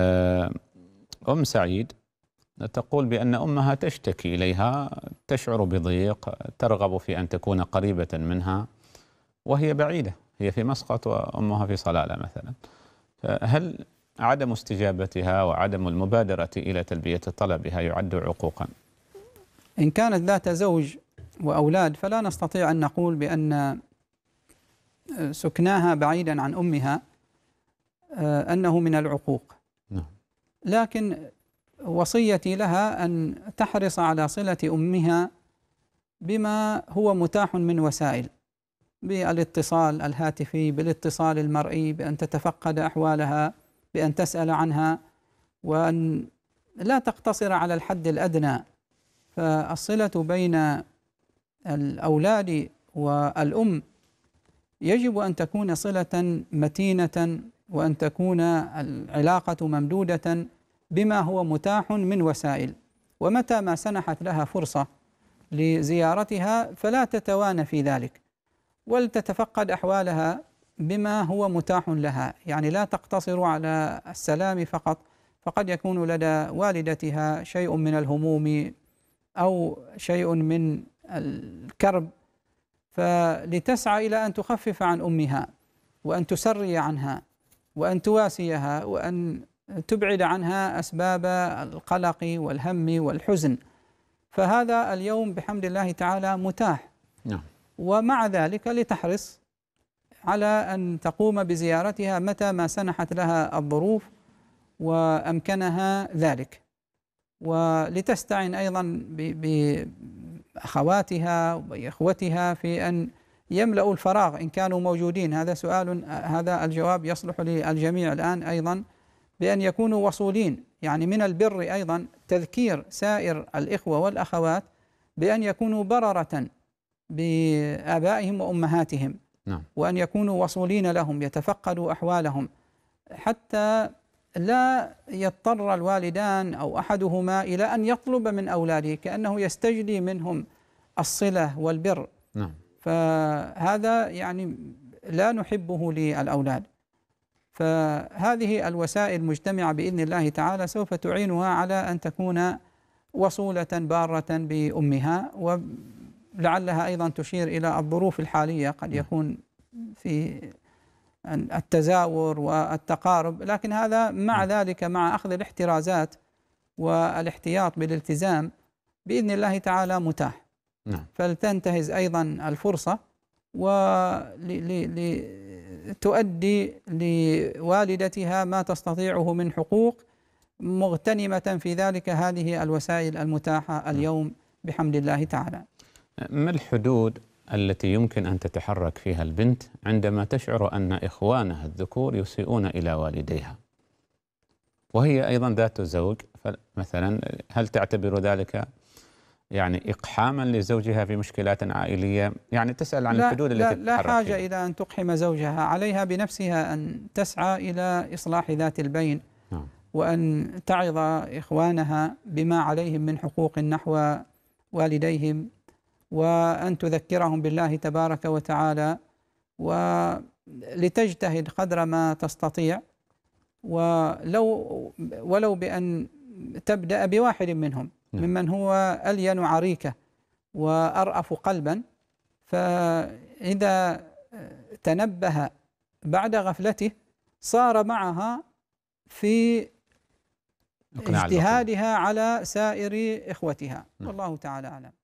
آه، أم سعيد تقول بأن أمها تشتكي إليها تشعر بضيق ترغب في أن تكون قريبة منها وهي بعيدة هي في مسقط وأمها في صلالة مثلا هل عدم استجابتها وعدم المبادرة إلى تلبية طلبها يعد عقوقا إن كانت ذات زوج وأولاد فلا نستطيع أن نقول بأن آه، سكناها بعيدا عن أمها آه، أنه من العقوق لكن وصيتي لها أن تحرص على صلة أمها بما هو متاح من وسائل بالاتصال الهاتفي بالاتصال المرئي بأن تتفقد أحوالها بأن تسأل عنها وأن لا تقتصر على الحد الأدنى فالصلة بين الأولاد والأم يجب أن تكون صلة متينة وأن تكون العلاقة ممدودة بما هو متاح من وسائل ومتى ما سنحت لها فرصة لزيارتها فلا تتوانى في ذلك ولتتفقد أحوالها بما هو متاح لها يعني لا تقتصر على السلام فقط فقد يكون لدى والدتها شيء من الهموم أو شيء من الكرب فلتسعى إلى أن تخفف عن أمها وأن تسري عنها وأن تواسيها وأن تبعد عنها أسباب القلق والهم والحزن فهذا اليوم بحمد الله تعالى متاح نعم. ومع ذلك لتحرص على أن تقوم بزيارتها متى ما سنحت لها الظروف وأمكنها ذلك ولتستعن أيضا بأخواتها وبإخوتها في أن يملأوا الفراغ إن كانوا موجودين هذا سؤال هذا الجواب يصلح للجميع الآن أيضا بأن يكونوا وصولين يعني من البر أيضا تذكير سائر الإخوة والأخوات بأن يكونوا بررة بآبائهم وأمهاتهم نعم. وأن يكونوا وصولين لهم يتفقدوا أحوالهم حتى لا يضطر الوالدان أو أحدهما إلى أن يطلب من أولاده كأنه يستجلي منهم الصلة والبر نعم. فهذا يعني لا نحبه للأولاد فهذه الوسائل مجتمعة بإذن الله تعالى سوف تعينها على أن تكون وصولة بارة بأمها ولعلها أيضا تشير إلى الظروف الحالية قد نعم. يكون في التزاور والتقارب لكن هذا مع نعم. ذلك مع أخذ الاحترازات والاحتياط بالالتزام بإذن الله تعالى متاح نعم. فلتنتهز أيضا الفرصة ول تؤدي لوالدتها ما تستطيعه من حقوق مغتنمة في ذلك هذه الوسائل المتاحة نعم. اليوم بحمد الله تعالى ما الحدود التي يمكن أن تتحرك فيها البنت عندما تشعر أن إخوانها الذكور يسيئون إلى والديها وهي أيضا ذات زوج مثلا هل تعتبر ذلك يعني إقحاما لزوجها في مشكلات عائلية يعني تسأل عن لا الحدود التي لا, حاجة فيها. إلى أن تقحم زوجها عليها بنفسها أن تسعى إلى إصلاح ذات البين نعم. وأن تعظ إخوانها بما عليهم من حقوق نحو والديهم وأن تذكرهم بالله تبارك وتعالى ولتجتهد قدر ما تستطيع ولو ولو بأن تبدأ بواحد منهم نعم. ممن هو ألين عريكة وأرأف قلبا فإذا آه، تنبه بعد غفلته صار معها في اجتهادها على سائر إخوتها نعم. والله تعالى أعلم